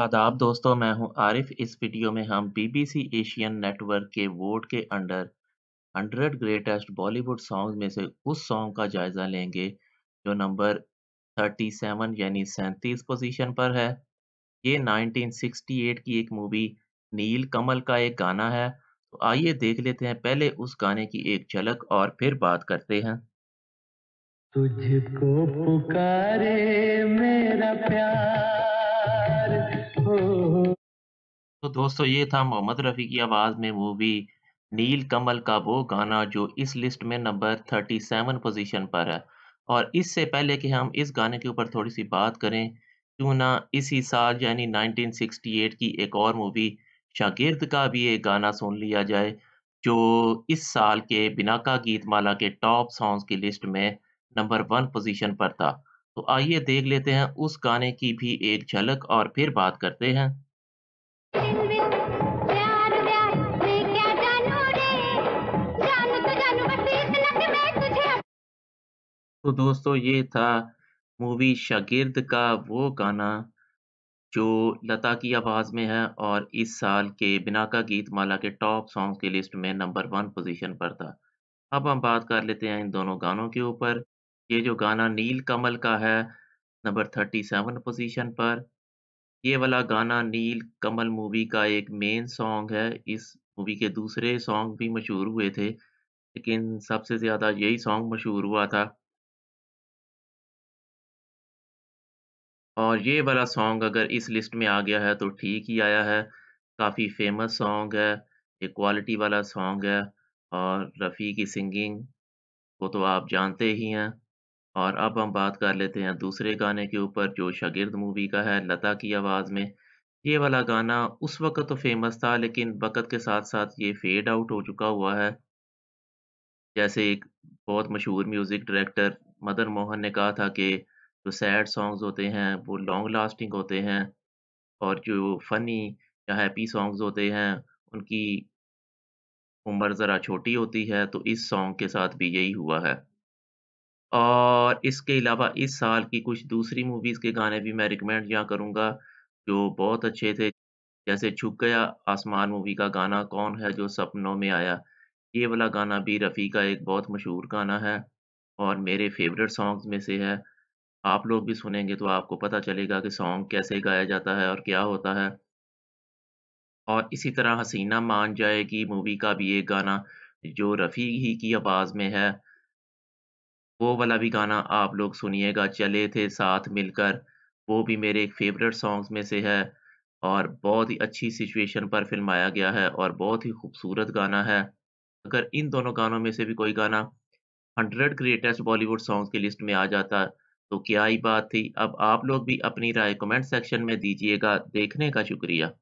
आदाब दोस्तों मैं हूं आरिफ इस वीडियो में हम बीबीसी एशियन नेटवर्क के वोट के अंडर 100 ग्रेटेस्ट बॉलीवुड सॉन्ग में से उस सॉन्ग का जायज़ा लेंगे जो नंबर 37 यानी सैंतीस पोजीशन पर है ये 1968 की एक मूवी नील कमल का एक गाना है तो आइए देख लेते हैं पहले उस गाने की एक झलक और फिर बात करते हैं तुझको पुकारे मेरा प्यार तो दोस्तों ये था मोहम्मद रफ़ी की आवाज़ में मूवी नील कमल का वो गाना जो इस लिस्ट में नंबर थर्टी सेवन पोजीशन पर है और इससे पहले कि हम इस गाने के ऊपर थोड़ी सी बात करें क्यों ना इसी साल यानी 1968 की एक और मूवी शागिर्द का भी एक गाना सुन लिया जाए जो इस साल के बिनाका गीतमाला के टॉप सॉन्ग्स की लिस्ट में नंबर वन पोजीशन पर था तो आइए देख लेते हैं उस गाने की भी एक झलक और फिर बात करते हैं तो, तो दोस्तों ये था मूवी शागिर्द का वो गाना जो लता की आवाज़ में है और इस साल के बिना का गीत माला के टॉप सॉन्ग की लिस्ट में नंबर वन पोजीशन पर था अब हम बात कर लेते हैं इन दोनों गानों के ऊपर ये जो गाना नील कमल का है नंबर थर्टी सेवन पोजिशन पर ये वाला गाना नील कमल मूवी का एक मेन सॉन्ग है इस मूवी के दूसरे सॉन्ग भी मशहूर हुए थे लेकिन सबसे ज़्यादा यही सॉन्ग मशहूर हुआ था और ये वाला सॉन्ग अगर इस लिस्ट में आ गया है तो ठीक ही आया है काफ़ी फेमस सॉन्ग है ये क्वालिटी वाला सॉन्ग है और रफ़ी की सिंगिंग वो तो आप जानते ही हैं और अब हम बात कर लेते हैं दूसरे गाने के ऊपर जो शागिर्द मूवी का है लता की आवाज़ में। ये वाला गाना उस वक़्त तो फ़ेमस था लेकिन वक़्त के साथ-साथ ये फ़ेड आउट हो चुका हुआ है। जैसे एक बहुत मशहूर म्यूज़िक डायरेक्टर मदन मोहन ने कहा था कि जो सैड सॉन्ग्स होते हैं वो लॉन्ग लास्टिंग होते हैं और जो फ़नी या हैप्पी सॉन्ग्स होते हैं उनकी उम्र ज़रा छोटी होती है तो इस सॉन्ग के साथ भी यही हुआ है। और इसके अलावा इस साल की कुछ दूसरी मूवीज़ के गाने भी मैं रिकमेंड यहाँ करूँगा जो बहुत अच्छे थे जैसे छुप गया आसमान मूवी का गाना कौन है जो सपनों में आया ये वाला गाना भी रफ़ी का एक बहुत मशहूर गाना है और मेरे फेवरेट सॉन्ग्स में से है आप लोग भी सुनेंगे तो आपको पता चलेगा कि सॉन्ग कैसे गाया जाता है और क्या होता है और इसी तरह हसीना मान जाएगी मूवी का भी एक गाना जो रफ़ी ही की आवाज़ में है वो वाला भी गाना आप लोग सुनिएगा चले थे साथ मिलकर वो भी मेरे एक फेवरेट सॉन्ग्स में से है और बहुत ही अच्छी सिचुएशन पर फिल्माया गया है और बहुत ही खूबसूरत गाना है अगर इन दोनों गानों में से भी कोई गाना हंड्रेड ग्रेटेस्ट बॉलीवुड सॉन्ग्स की लिस्ट में आ जाता तो क्या ही बात थी अब आप लोग भी अपनी राय कमेंट सेक्शन में दीजिएगा देखने का शुक्रिया